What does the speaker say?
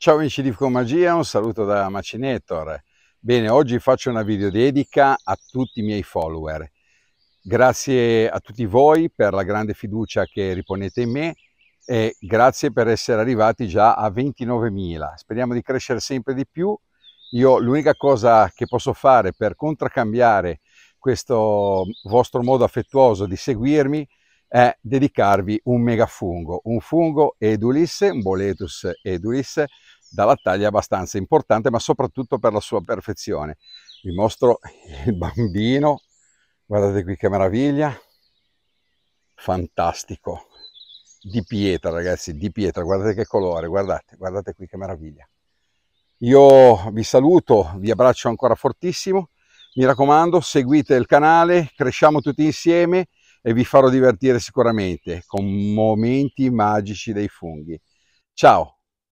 Ciao amici di Fcomagia, un saluto da Macinetor. Bene, oggi faccio una video dedica a tutti i miei follower. Grazie a tutti voi per la grande fiducia che riponete in me e grazie per essere arrivati già a 29.000. Speriamo di crescere sempre di più. Io l'unica cosa che posso fare per contraccambiare questo vostro modo affettuoso di seguirmi è dedicarvi un megafungo, un fungo edulis, un boletus edulis, dalla taglia abbastanza importante, ma soprattutto per la sua perfezione. Vi mostro il bambino, guardate qui che meraviglia, fantastico, di pietra ragazzi, di pietra, guardate che colore, guardate, guardate qui che meraviglia. Io vi saluto, vi abbraccio ancora fortissimo, mi raccomando seguite il canale, cresciamo tutti insieme e vi farò divertire sicuramente con momenti magici dei funghi. Ciao!